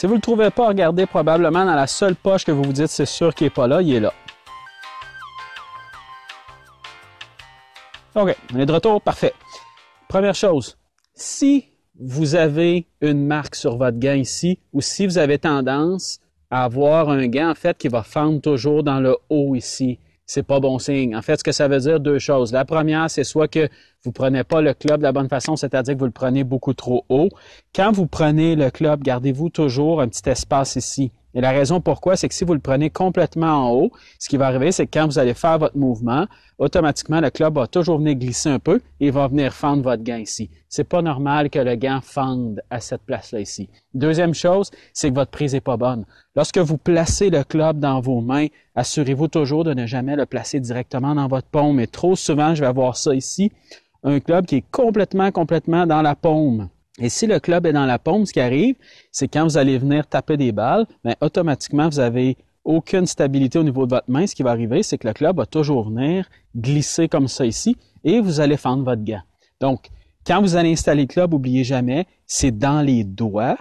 Si vous ne le trouvez pas, regardez probablement dans la seule poche que vous vous dites c'est sûr qu'il n'est pas là, il est là. OK, on est de retour, parfait. Première chose, si vous avez une marque sur votre gant ici ou si vous avez tendance à avoir un gant en fait qui va fendre toujours dans le haut ici, c'est pas bon signe. En fait, ce que ça veut dire, deux choses. La première, c'est soit que vous prenez pas le club de la bonne façon, c'est-à-dire que vous le prenez beaucoup trop haut. Quand vous prenez le club, gardez-vous toujours un petit espace ici. Et la raison pourquoi, c'est que si vous le prenez complètement en haut, ce qui va arriver, c'est que quand vous allez faire votre mouvement, automatiquement, le club va toujours venir glisser un peu et il va venir fendre votre gant ici. C'est pas normal que le gant fende à cette place-là ici. Deuxième chose, c'est que votre prise est pas bonne. Lorsque vous placez le club dans vos mains, assurez-vous toujours de ne jamais le placer directement dans votre paume. Et trop souvent, je vais avoir ça ici, un club qui est complètement, complètement dans la paume. Et si le club est dans la paume, ce qui arrive, c'est quand vous allez venir taper des balles, bien, automatiquement, vous n'avez aucune stabilité au niveau de votre main. Ce qui va arriver, c'est que le club va toujours venir glisser comme ça ici et vous allez fendre votre gant. Donc, quand vous allez installer le club, n'oubliez jamais, c'est dans les doigts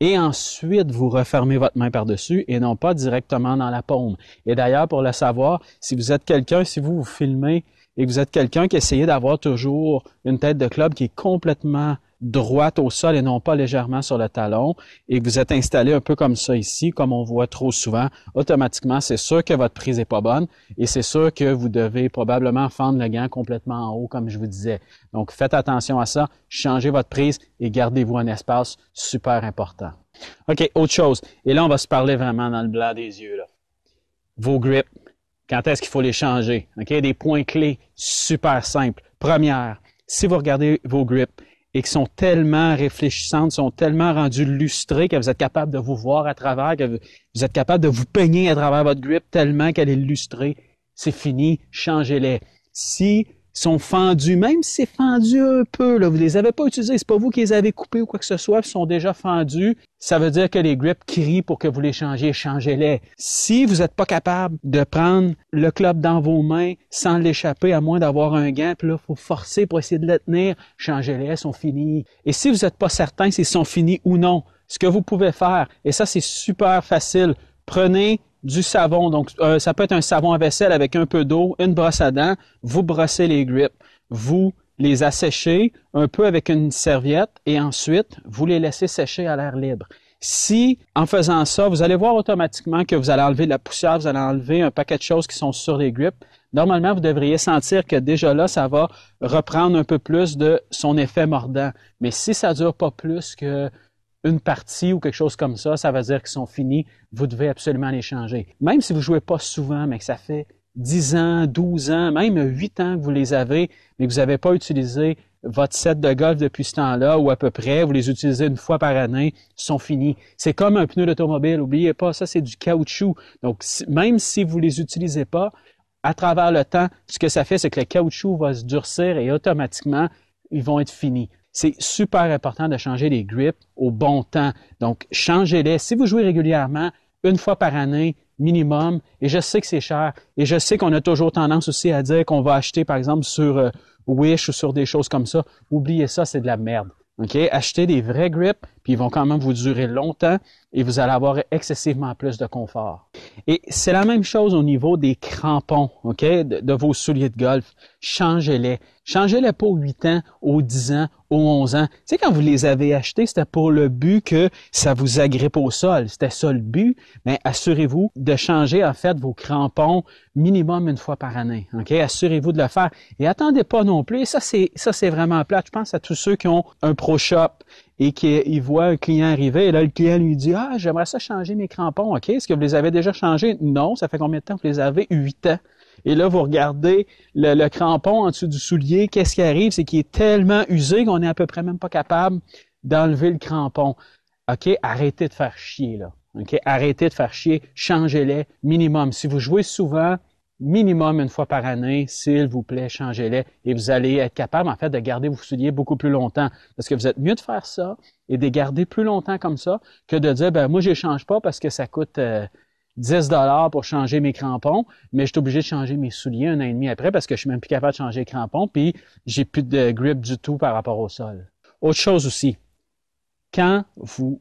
et ensuite vous refermez votre main par-dessus et non pas directement dans la paume. Et d'ailleurs, pour le savoir, si vous êtes quelqu'un, si vous vous filmez et que vous êtes quelqu'un qui essayez d'avoir toujours une tête de club qui est complètement droite au sol et non pas légèrement sur le talon, et que vous êtes installé un peu comme ça ici, comme on voit trop souvent, automatiquement, c'est sûr que votre prise est pas bonne et c'est sûr que vous devez probablement fendre le gant complètement en haut, comme je vous disais. Donc, faites attention à ça, changez votre prise et gardez-vous un espace super important. OK, autre chose. Et là, on va se parler vraiment dans le blanc des yeux. Là. Vos grips, quand est-ce qu'il faut les changer? OK, des points clés super simples. Première, si vous regardez vos grips, et qui sont tellement réfléchissantes, sont tellement rendues lustrées que vous êtes capable de vous voir à travers, que vous êtes capable de vous peigner à travers votre grip tellement qu'elle est lustrée. C'est fini, changez-les. Si sont fendus, même si c'est fendu un peu, là, vous les avez pas utilisés, c'est pas vous qui les avez coupés ou quoi que ce soit, ils sont déjà fendus. Ça veut dire que les grips crient pour que vous les changiez, changez-les. Si vous n'êtes pas capable de prendre le club dans vos mains sans l'échapper, à moins d'avoir un gant, puis là, faut forcer pour essayer de le tenir, changez-les, sont finis. Et si vous n'êtes pas certain s'ils sont finis ou non, ce que vous pouvez faire, et ça c'est super facile, prenez du savon. Donc, euh, ça peut être un savon à vaisselle avec un peu d'eau, une brosse à dents. Vous brossez les grips. Vous les asséchez un peu avec une serviette et ensuite, vous les laissez sécher à l'air libre. Si, en faisant ça, vous allez voir automatiquement que vous allez enlever de la poussière, vous allez enlever un paquet de choses qui sont sur les grips, normalement, vous devriez sentir que déjà là, ça va reprendre un peu plus de son effet mordant. Mais si ça dure pas plus que une partie ou quelque chose comme ça, ça veut dire qu'ils sont finis. Vous devez absolument les changer. Même si vous jouez pas souvent, mais que ça fait 10 ans, 12 ans, même 8 ans que vous les avez, mais que vous n'avez pas utilisé votre set de golf depuis ce temps-là, ou à peu près, vous les utilisez une fois par année, sont finis. C'est comme un pneu d'automobile. N'oubliez pas, ça, c'est du caoutchouc. Donc, même si vous ne les utilisez pas, à travers le temps, ce que ça fait, c'est que le caoutchouc va se durcir et automatiquement, ils vont être finis c'est super important de changer les grips au bon temps. Donc, changez-les. Si vous jouez régulièrement, une fois par année, minimum, et je sais que c'est cher, et je sais qu'on a toujours tendance aussi à dire qu'on va acheter, par exemple, sur euh, Wish ou sur des choses comme ça. Oubliez ça, c'est de la merde. OK? Achetez des vrais grips, puis ils vont quand même vous durer longtemps et vous allez avoir excessivement plus de confort. Et c'est la même chose au niveau des crampons, OK, de, vos souliers de golf. Changez-les. Changez-les pas aux 8 ans, aux 10 ans, aux 11 ans. Tu sais, quand vous les avez achetés, c'était pour le but que ça vous agrippe au sol. C'était ça le but. Mais assurez-vous de changer, en fait, vos crampons minimum une fois par année, OK? Assurez-vous de le faire. Et attendez pas non plus. ça, c'est, ça, c'est vraiment plat. Je pense à tous ceux qui ont un pro shop et qu'il voit un client arriver. Et là, le client lui dit, ah, j'aimerais ça changer mes crampons. OK, est-ce que vous les avez déjà changés? Non, ça fait combien de temps que vous les avez? Huit ans. Et là, vous regardez le, crampon en dessous du soulier. Qu'est-ce qui arrive? C'est qu'il est tellement usé qu'on n'est à peu près même pas capable d'enlever le crampon. OK, arrêtez de faire chier, là. OK, arrêtez de faire chier. Changez-les minimum. Si vous jouez souvent, minimum une fois par année, s'il vous plaît, changez-les et vous allez être capable, en fait, de garder vos souliers beaucoup plus longtemps. Parce que vous êtes mieux de faire ça et de garder plus longtemps comme ça que de dire, ben, moi, je les change pas parce que ça coûte 10 euh, dollars pour changer mes crampons, mais je suis obligé de changer mes souliers un an et demi après parce que je suis même plus capable de changer les crampons puis j'ai plus de grip du tout par rapport au sol. Autre chose aussi, quand vous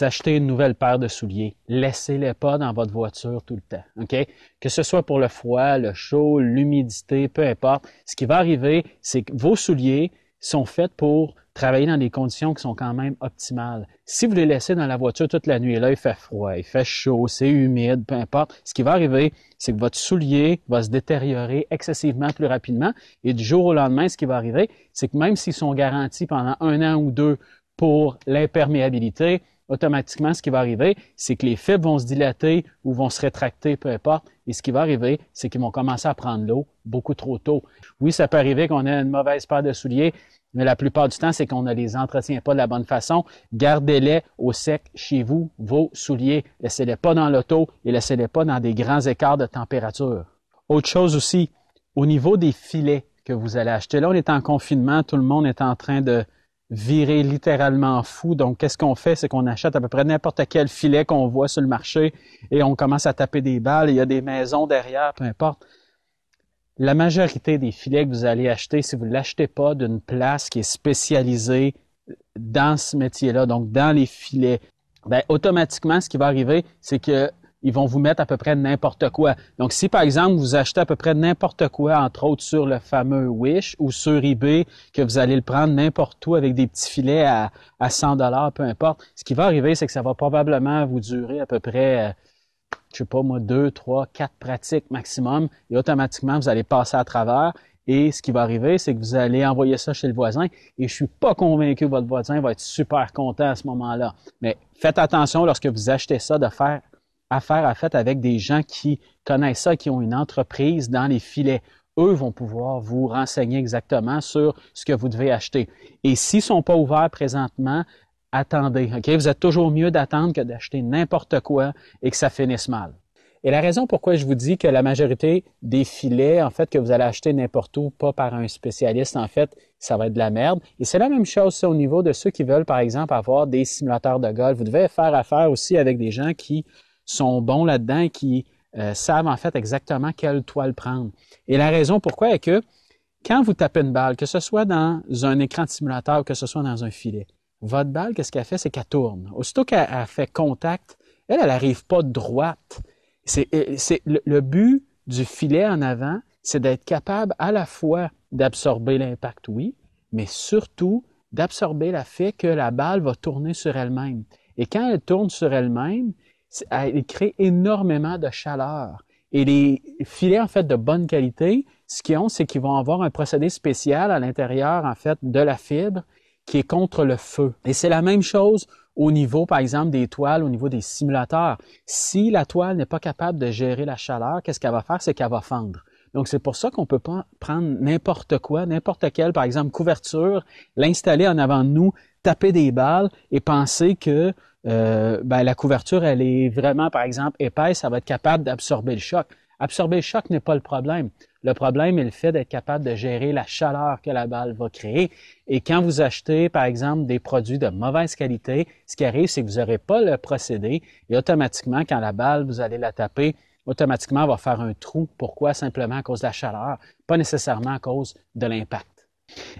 achetez une nouvelle paire de souliers. Laissez-les pas dans votre voiture tout le temps. OK? Que ce soit pour le froid, le chaud, l'humidité, peu importe. Ce qui va arriver, c'est que vos souliers sont faits pour travailler dans des conditions qui sont quand même optimales. Si vous les laissez dans la voiture toute la nuit, là, il fait froid, il fait chaud, c'est humide, peu importe, ce qui va arriver, c'est que votre soulier va se détériorer excessivement plus rapidement. Et du jour au lendemain, ce qui va arriver, c'est que même s'ils sont garantis pendant un an ou deux pour l'imperméabilité, automatiquement, ce qui va arriver, c'est que les fibres vont se dilater ou vont se rétracter, peu importe. Et ce qui va arriver, c'est qu'ils vont commencer à prendre l'eau beaucoup trop tôt. Oui, ça peut arriver qu'on ait une mauvaise paire de souliers, mais la plupart du temps, c'est qu'on ne les entretient pas de la bonne façon. Gardez-les au sec chez vous, vos souliers. Laissez-les pas dans l'auto et laissez-les pas dans des grands écarts de température. Autre chose aussi, au niveau des filets que vous allez acheter, là, on est en confinement, tout le monde est en train de, viré littéralement fou. Donc, qu'est-ce qu'on fait? C'est qu'on achète à peu près n'importe quel filet qu'on voit sur le marché et on commence à taper des balles. Il y a des maisons derrière, peu importe. La majorité des filets que vous allez acheter, si vous ne l'achetez pas d'une place qui est spécialisée dans ce métier-là, donc dans les filets, ben automatiquement, ce qui va arriver, c'est que ils vont vous mettre à peu près n'importe quoi. Donc, si par exemple vous achetez à peu près n'importe quoi, entre autres sur le fameux Wish ou sur eBay, que vous allez le prendre n'importe où avec des petits filets à, 100 peu importe, ce qui va arriver, c'est que ça va probablement vous durer à peu près, euh, je sais pas moi, deux, trois, quatre pratiques maximum, et automatiquement vous allez passer à travers. Et ce qui va arriver, c'est que vous allez envoyer ça chez le voisin. Et je suis pas convaincu que votre voisin va être super content à ce moment-là. Mais faites attention lorsque vous achetez ça de faire affaire à fait avec des gens qui connaissent ça, qui ont une entreprise dans les filets. Eux vont pouvoir vous renseigner exactement sur ce que vous devez acheter. Et s'ils sont pas ouverts présentement, attendez. Ok, Vous êtes toujours mieux d'attendre que d'acheter n'importe quoi et que ça finisse mal. Et la raison pourquoi je vous dis que la majorité des filets, en fait, que vous allez acheter n'importe où, pas par un spécialiste, en fait, ça va être de la merde. Et c'est la même chose au niveau de ceux qui veulent, par exemple, avoir des simulateurs de golf. Vous devez faire affaire aussi avec des gens qui sont bons là-dedans, qui euh, savent en fait exactement quelle toile prendre. Et la raison pourquoi est que quand vous tapez une balle, que ce soit dans un écran de simulateur ou que ce soit dans un filet, votre balle, qu'est-ce qu'elle fait? C'est qu'elle tourne. Aussitôt qu'elle fait contact, elle, elle n'arrive pas droite. Euh, c'est, le, le but du filet en avant, c'est d'être capable à la fois d'absorber l'impact, oui, mais surtout d'absorber la fait que la balle va tourner sur elle-même. Et quand elle tourne sur elle-même, elle ah, crée énormément de chaleur. Et les filets, en fait, de bonne qualité, ce qu'ils ont, c'est qu'ils vont avoir un procédé spécial à l'intérieur, en fait, de la fibre qui est contre le feu. Et c'est la même chose au niveau, par exemple, des toiles, au niveau des simulateurs. Si la toile n'est pas capable de gérer la chaleur, qu'est-ce qu'elle va faire? C'est qu'elle va fendre. Donc, c'est pour ça qu'on peut pas prendre n'importe quoi, n'importe quelle, par exemple, couverture, l'installer en avant de nous, taper des balles et penser que euh, ben, la couverture, elle est vraiment, par exemple, épaisse, ça va être capable d'absorber le choc. Absorber le choc n'est pas le problème. Le problème est le fait d'être capable de gérer la chaleur que la balle va créer. Et quand vous achetez, par exemple, des produits de mauvaise qualité, ce qui arrive, c'est que vous n'aurez pas le procédé et automatiquement, quand la balle, vous allez la taper, automatiquement, elle va faire un trou. Pourquoi? Simplement à cause de la chaleur, pas nécessairement à cause de l'impact.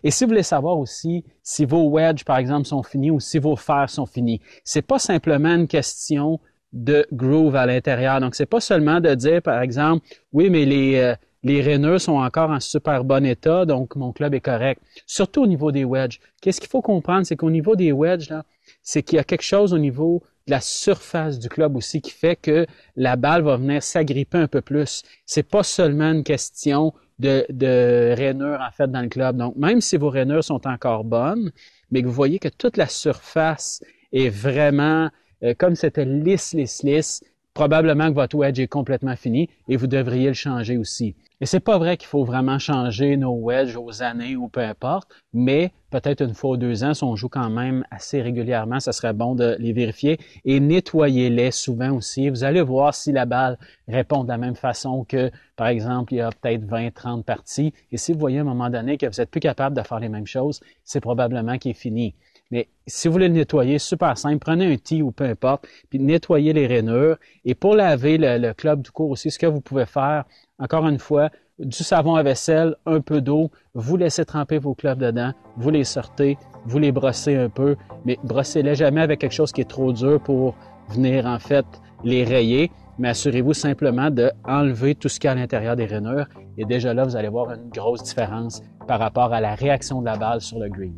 Et si vous voulez savoir aussi si vos wedges, par exemple, sont finis ou si vos fers sont finis, c'est pas simplement une question de groove à l'intérieur. Donc, c'est pas seulement de dire, par exemple, oui, mais les, euh, les sont encore en super bon état, donc mon club est correct. Surtout au niveau des wedges. Qu'est-ce qu'il faut comprendre, c'est qu'au niveau des wedges, là, c'est qu'il y a quelque chose au niveau de la surface du club aussi qui fait que la balle va venir s'agripper un peu plus. C'est pas seulement une question de, de rainures, en fait, dans le club. Donc, même si vos rainures sont encore bonnes, mais que vous voyez que toute la surface est vraiment euh, comme c'était lisse, lisse, lisse, probablement que votre wedge est complètement fini et vous devriez le changer aussi. Et c'est pas vrai qu'il faut vraiment changer nos wedges aux années ou peu importe, mais peut-être une fois ou deux ans, si on joue quand même assez régulièrement, ça serait bon de les vérifier et nettoyez-les souvent aussi. Vous allez voir si la balle répond de la même façon que, par exemple, il y a peut-être 20, 30 parties. Et si vous voyez à un moment donné que vous êtes plus capable de faire les mêmes choses, c'est probablement qu'il est fini. Mais si vous voulez le nettoyer, super simple, prenez un tee ou peu importe, puis nettoyez les rainures. Et pour laver le, club du cours aussi, ce que vous pouvez faire, encore une fois, du savon à vaisselle, un peu d'eau, vous laissez tremper vos clubs dedans, vous les sortez, vous les brossez un peu, mais brossez-les jamais avec quelque chose qui est trop dur pour venir en fait les rayer, mais assurez-vous simplement d'enlever tout ce qu'il y a à l'intérieur des rainures et déjà là, vous allez voir une grosse différence par rapport à la réaction de la balle sur le green.